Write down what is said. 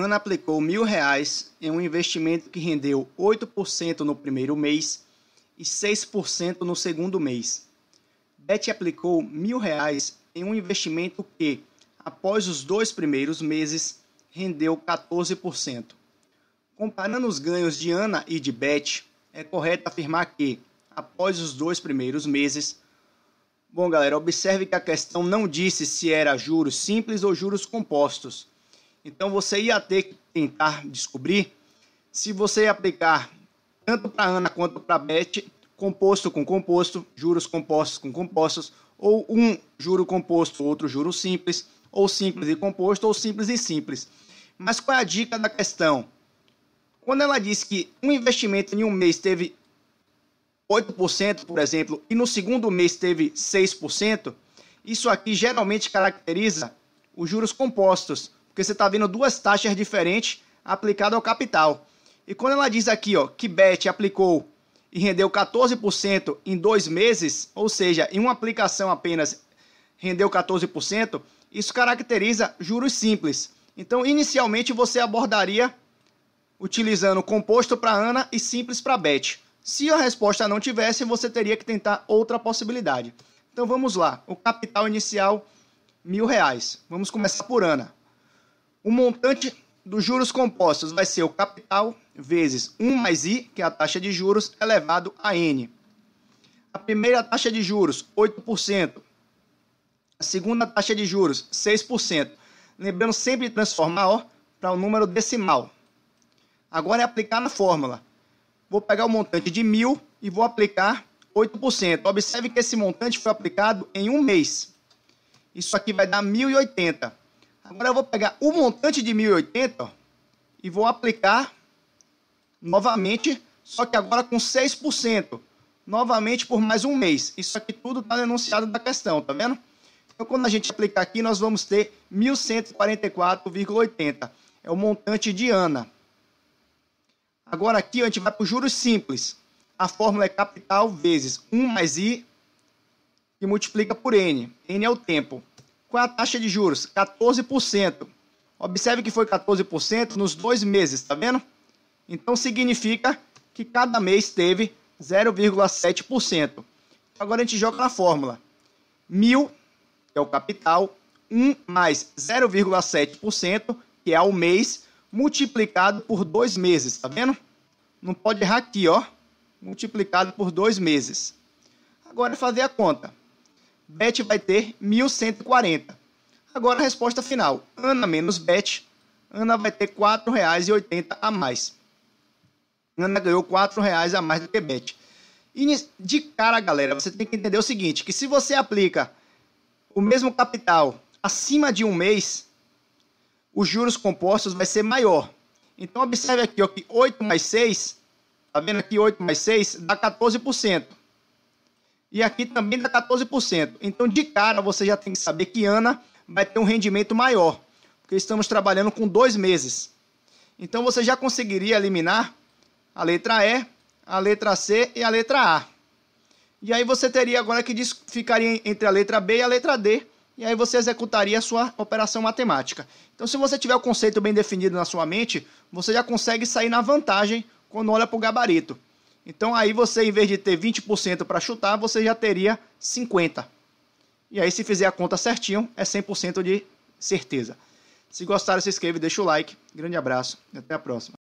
Ana aplicou mil reais em um investimento que rendeu 8% no primeiro mês e 6% no segundo mês. Beth aplicou mil reais em um investimento que, após os dois primeiros meses, rendeu 14%. Comparando os ganhos de Ana e de Beth, é correto afirmar que, após os dois primeiros meses, Bom, galera, observe que a questão não disse se era juros simples ou juros compostos. Então você ia ter que tentar descobrir se você aplicar tanto para Ana quanto para Beth composto com composto, juros compostos com compostos, ou um juro composto, outro juro simples, ou simples e composto, ou simples e simples. Mas qual é a dica da questão? Quando ela diz que um investimento em um mês teve 8%, por exemplo, e no segundo mês teve 6%, isso aqui geralmente caracteriza os juros compostos, porque você está vendo duas taxas diferentes aplicadas ao capital. E quando ela diz aqui ó, que BET aplicou e rendeu 14% em dois meses, ou seja, em uma aplicação apenas rendeu 14%, isso caracteriza juros simples. Então, inicialmente você abordaria utilizando composto para ANA e simples para BET. Se a resposta não tivesse, você teria que tentar outra possibilidade. Então vamos lá, o capital inicial mil reais. Vamos começar por ANA. O montante dos juros compostos vai ser o capital vezes 1 mais i, que é a taxa de juros, elevado a n. A primeira taxa de juros, 8%. A segunda taxa de juros, 6%. Lembrando sempre de transformar para o um número decimal. Agora é aplicar na fórmula. Vou pegar o montante de 1.000 e vou aplicar 8%. Observe que esse montante foi aplicado em um mês. Isso aqui vai dar 1.080. Agora eu vou pegar o montante de 1080 ó, e vou aplicar novamente, só que agora com 6%, novamente por mais um mês. Isso aqui tudo está denunciado da questão, tá vendo? Então quando a gente aplicar aqui, nós vamos ter 1144,80. É o montante de ANA. Agora aqui a gente vai para os juros simples. A fórmula é capital vezes 1 mais I e multiplica por N. N é o tempo com a taxa de juros, 14%. Observe que foi 14% nos dois meses, tá vendo? Então significa que cada mês teve 0,7%. Agora a gente joga na fórmula. 1.000, que é o capital, 1 mais 0,7%, que é o mês, multiplicado por dois meses, tá vendo? Não pode errar aqui, ó. Multiplicado por dois meses. Agora é fazer a conta. Bet vai ter 1.140. Agora a resposta final. Ana menos Bet. Ana vai ter R$ 4,80 a mais. Ana ganhou R$ 4,00 a mais do que Bet. E de cara, galera, você tem que entender o seguinte, que se você aplica o mesmo capital acima de um mês, os juros compostos vai ser maior. Então observe aqui ó, que 8 mais 6, tá vendo aqui 8 mais 6, dá 14%. E aqui também dá 14%. Então, de cara, você já tem que saber que Ana vai ter um rendimento maior, porque estamos trabalhando com dois meses. Então, você já conseguiria eliminar a letra E, a letra C e a letra A. E aí você teria agora que ficaria entre a letra B e a letra D, e aí você executaria a sua operação matemática. Então, se você tiver o conceito bem definido na sua mente, você já consegue sair na vantagem quando olha para o gabarito. Então aí você, em vez de ter 20% para chutar, você já teria 50%. E aí, se fizer a conta certinho, é 100% de certeza. Se gostaram, se inscreve, deixa o like. Grande abraço e até a próxima.